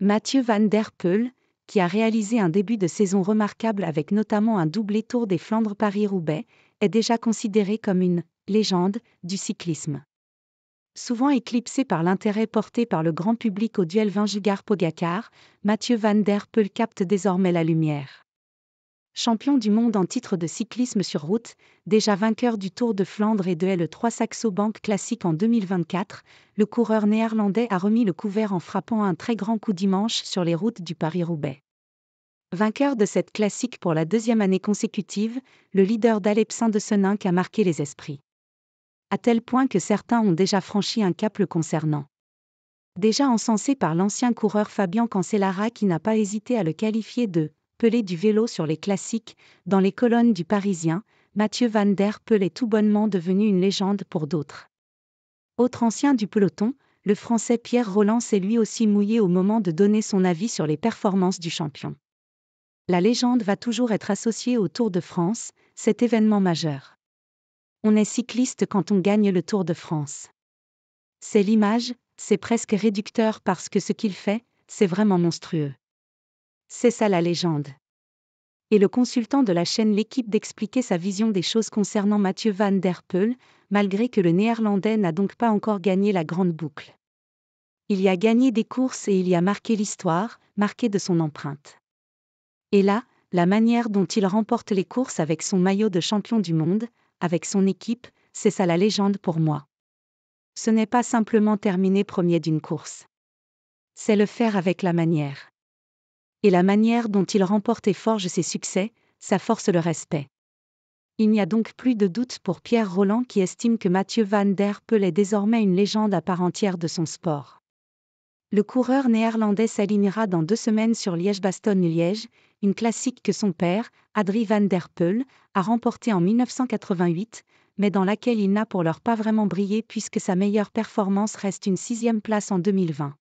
Mathieu Van Der Peul, qui a réalisé un début de saison remarquable avec notamment un doublé Tour des Flandres Paris-Roubaix, est déjà considéré comme une légende du cyclisme. Souvent éclipsé par l'intérêt porté par le grand public au duel Vingegaard-Pogacar, Mathieu Van Der capte désormais la lumière champion du monde en titre de cyclisme sur route, déjà vainqueur du Tour de Flandre et de L3 e Saxo Bank Classic en 2024, le coureur néerlandais a remis le couvert en frappant un très grand coup dimanche sur les routes du Paris-Roubaix. Vainqueur de cette classique pour la deuxième année consécutive, le leader d'Alep de a marqué les esprits. À tel point que certains ont déjà franchi un cap le concernant. Déjà encensé par l'ancien coureur Fabian Cancellara qui n'a pas hésité à le qualifier de Pelé du vélo sur les classiques, dans les colonnes du Parisien, Mathieu Van Der Pel est tout bonnement devenu une légende pour d'autres. Autre ancien du peloton, le Français Pierre Rolland s'est lui aussi mouillé au moment de donner son avis sur les performances du champion. La légende va toujours être associée au Tour de France, cet événement majeur. On est cycliste quand on gagne le Tour de France. C'est l'image, c'est presque réducteur parce que ce qu'il fait, c'est vraiment monstrueux. C'est ça la légende. Et le consultant de la chaîne L'équipe d'expliquer sa vision des choses concernant Mathieu Van Der Poel, malgré que le néerlandais n'a donc pas encore gagné la grande boucle. Il y a gagné des courses et il y a marqué l'histoire, marqué de son empreinte. Et là, la manière dont il remporte les courses avec son maillot de champion du monde, avec son équipe, c'est ça la légende pour moi. Ce n'est pas simplement terminer premier d'une course. C'est le faire avec la manière et la manière dont il remporte et forge ses succès, sa force le respect. Il n'y a donc plus de doute pour Pierre Roland qui estime que Mathieu Van Der Poel est désormais une légende à part entière de son sport. Le coureur néerlandais s'alignera dans deux semaines sur Liège-Bastogne-Liège, une classique que son père, Adrie Van Der Poel, a remportée en 1988, mais dans laquelle il n'a pour l'heure pas vraiment brillé puisque sa meilleure performance reste une sixième place en 2020.